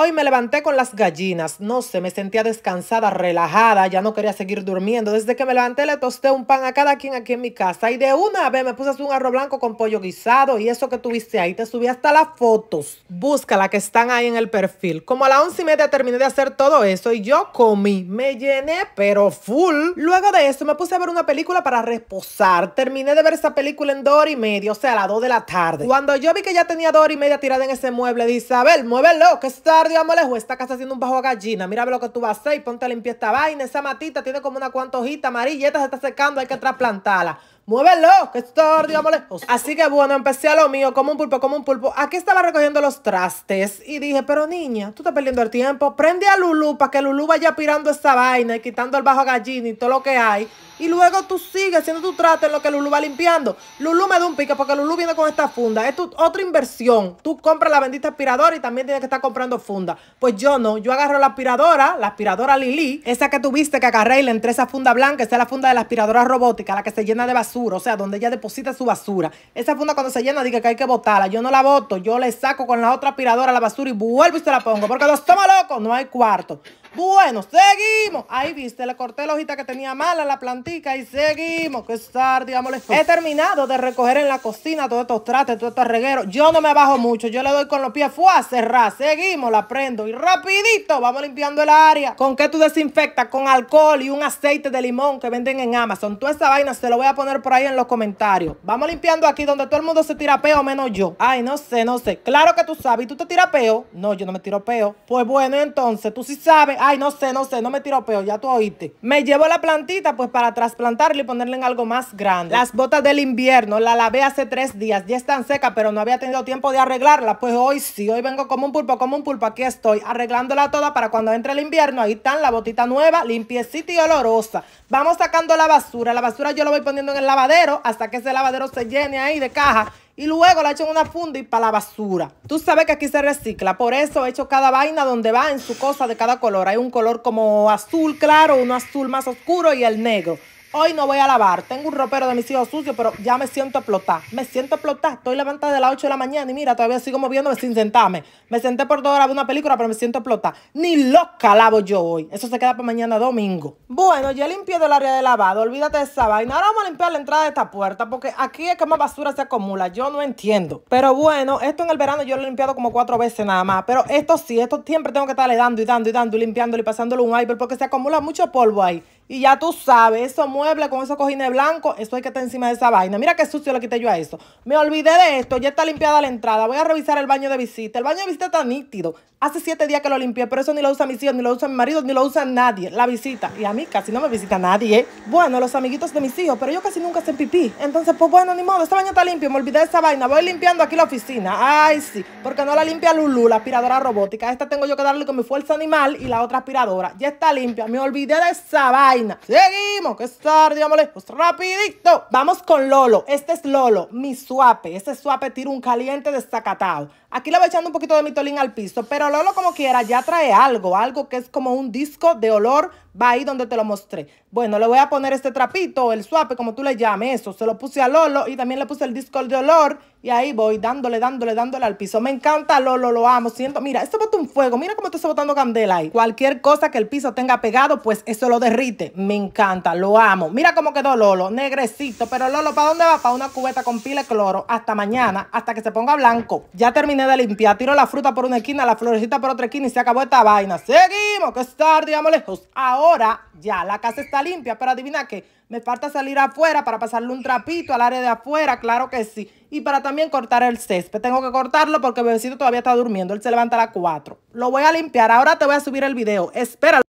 Hoy me levanté con las gallinas, no sé, me sentía descansada, relajada, ya no quería seguir durmiendo. Desde que me levanté le tosté un pan a cada quien aquí en mi casa y de una vez me puse un arroz blanco con pollo guisado y eso que tuviste ahí, te subí hasta las fotos. Búscala que están ahí en el perfil. Como a las once y media terminé de hacer todo eso y yo comí, me llené pero full. Luego de eso me puse a ver una película para reposar. Terminé de ver esa película en dos horas y media, o sea, a las dos de la tarde. Cuando yo vi que ya tenía dos horas y media tirada en ese mueble, a ver, muévelo, que está Dios molejo, esta casa haciendo un bajo a gallina. Mira lo que tú vas a hacer ponte a limpiar esta vaina. Esa matita tiene como una cuanta hojita amarilla, esta se está secando, hay que trasplantarla. Muévelo, que está digamos lejos. Así que bueno, empecé a lo mío, como un pulpo, como un pulpo. Aquí estaba recogiendo los trastes y dije, pero niña, tú estás perdiendo el tiempo. Prende a Lulú para que Lulú vaya pirando esa vaina y quitando el bajo gallina y todo lo que hay. Y luego tú sigues haciendo tu traste en lo que Lulú va limpiando. Lulú me da un pique porque Lulú viene con esta funda. Es otra inversión. Tú compras la bendita aspiradora y también tienes que estar comprando funda. Pues yo no, yo agarro la aspiradora, la aspiradora Lili, esa que tuviste que agarré y le entré esa funda blanca, esa es la funda de la aspiradora robótica, la que se llena de basura o sea, donde ella deposita su basura. Esa funda cuando se llena, diga que hay que botarla. Yo no la boto, yo le saco con la otra aspiradora la basura y vuelvo y se la pongo. Porque los toma loco no hay cuarto. Bueno, seguimos. Ahí viste, le corté la hojita que tenía mala, la plantica y seguimos. Qué sardia, He terminado de recoger en la cocina todos estos trastes, todos estos regueros. Yo no me bajo mucho, yo le doy con los pies, fue a cerrar. Seguimos, la prendo y rapidito vamos limpiando el área. ¿Con qué tú desinfectas? Con alcohol y un aceite de limón que venden en Amazon. Toda esa vaina se lo voy a poner por ahí en los comentarios. Vamos limpiando aquí donde todo el mundo se tira peo, menos yo. Ay, no sé, no sé. Claro que tú sabes, ¿y tú te tiras peo? No, yo no me tiro peo. Pues bueno, entonces, tú sí sabes ay, no sé, no sé, no me tiro peor, ya tú oíste. Me llevo la plantita pues para trasplantarla y ponerla en algo más grande. Las botas del invierno, la lavé hace tres días, ya están secas, pero no había tenido tiempo de arreglarla. Pues hoy sí, hoy vengo como un pulpo, como un pulpo, aquí estoy, arreglándola toda para cuando entre el invierno, ahí están la botita nueva, limpiecita y olorosa. Vamos sacando la basura, la basura yo la voy poniendo en el lavadero hasta que ese lavadero se llene ahí de caja y luego la en una funda y para la basura. Tú sabes que aquí se recicla, por eso he hecho cada vaina donde va en su cosa de cada color. Hay un color como azul claro, uno azul más oscuro y el negro. Hoy no voy a lavar. Tengo un ropero de mis hijos sucio, pero ya me siento explotar. Me siento explotar. Estoy levantada de las 8 de la mañana y mira, todavía sigo moviéndome sin sentarme. Me senté por toda hora de una película, pero me siento explotar. Ni loca lavo yo hoy. Eso se queda para mañana domingo. Bueno, ya limpié el área de lavado. Olvídate de esa vaina. Ahora vamos a limpiar la entrada de esta puerta porque aquí es que más basura se acumula. Yo no entiendo. Pero bueno, esto en el verano yo lo he limpiado como cuatro veces nada más. Pero esto sí, esto siempre tengo que estarle dando y dando y dando y limpiándolo y pasándolo un iPad porque se acumula mucho polvo ahí. Y ya tú sabes, esos muebles con esos cojines blancos, eso hay que estar encima de esa vaina. Mira qué sucio Lo quité yo a eso. Me olvidé de esto, ya está limpiada la entrada. Voy a revisar el baño de visita. El baño de visita está nítido. Hace siete días que lo limpié, pero eso ni lo usa mis hijos ni lo usa mi marido, ni lo usa nadie. La visita. Y a mí casi no me visita nadie. Bueno, los amiguitos de mis hijos, pero yo casi nunca hacen pipí. Entonces, pues bueno, ni modo, este baño está limpio. Me olvidé de esa vaina. Voy limpiando aquí la oficina. Ay, sí. Porque no la limpia Lulu la aspiradora robótica. Esta tengo yo que darle con mi fuerza animal y la otra aspiradora. Ya está limpia. Me olvidé de esa vaina. Seguimos, que es tarde, Pues rapidito. Vamos con Lolo. Este es Lolo, mi suape. Este suape tira un caliente desacatado. Aquí le voy echando un poquito de mitolín al piso, pero Lolo como quiera ya trae algo, algo que es como un disco de olor Va ahí donde te lo mostré. Bueno, le voy a poner este trapito, el suape, como tú le llames, eso. Se lo puse a Lolo y también le puse el disco de olor. Y ahí voy dándole, dándole, dándole al piso. Me encanta Lolo, lo amo. Siento, mira, esto bota un fuego. Mira cómo te está botando candela ahí. Cualquier cosa que el piso tenga pegado, pues eso lo derrite. Me encanta, lo amo. Mira cómo quedó Lolo, negrecito. Pero Lolo, ¿para dónde va? Para una cubeta con pila de cloro. Hasta mañana, hasta que se ponga blanco. Ya terminé de limpiar. Tiro la fruta por una esquina, la florecita por otra esquina y se acabó esta vaina. Seguimos, que es digamos, lejos. Ahora ahora ya la casa está limpia, pero adivina qué, me falta salir afuera para pasarle un trapito al área de afuera, claro que sí. Y para también cortar el césped, tengo que cortarlo porque el bebecito todavía está durmiendo, él se levanta a las 4. Lo voy a limpiar, ahora te voy a subir el video, espéralo.